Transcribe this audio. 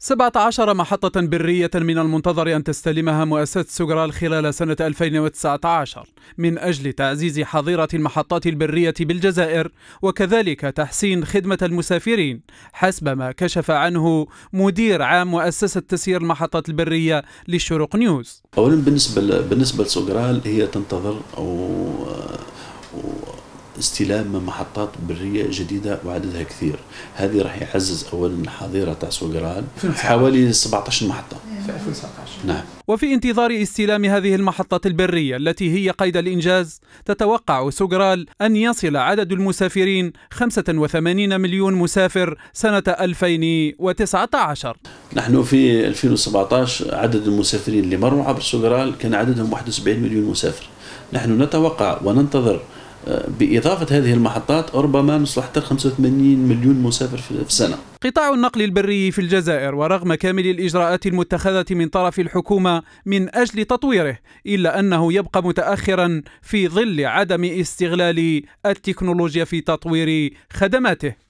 17 محطة برية من المنتظر أن تستلمها مؤسسة سوغرال خلال سنة 2019 من أجل تعزيز حظيرة المحطات البرية بالجزائر وكذلك تحسين خدمة المسافرين حسب ما كشف عنه مدير عام مؤسسة تسيير المحطات البرية للشروق نيوز أولا بالنسبة بالنسبة لسجرال هي تنتظر أو استلام محطات برية جديدة وعددها كثير هذه راح يعزز أولا الحظيرة تاع سوقران حوالي 17 محطة في 2019 نعم وفي انتظار استلام هذه المحطات البرية التي هي قيد الإنجاز تتوقع سوقرال أن يصل عدد المسافرين 85 مليون مسافر سنة 2019 نحن في 2017 عدد المسافرين اللي مروا عبر سوقرال كان عددهم 71 مليون مسافر نحن نتوقع وننتظر بإضافة هذه المحطات ربما نصلح حتى 85 مليون مسافر في السنة قطاع النقل البري في الجزائر ورغم كامل الإجراءات المتخذة من طرف الحكومة من أجل تطويره إلا أنه يبقى متأخرا في ظل عدم استغلال التكنولوجيا في تطوير خدماته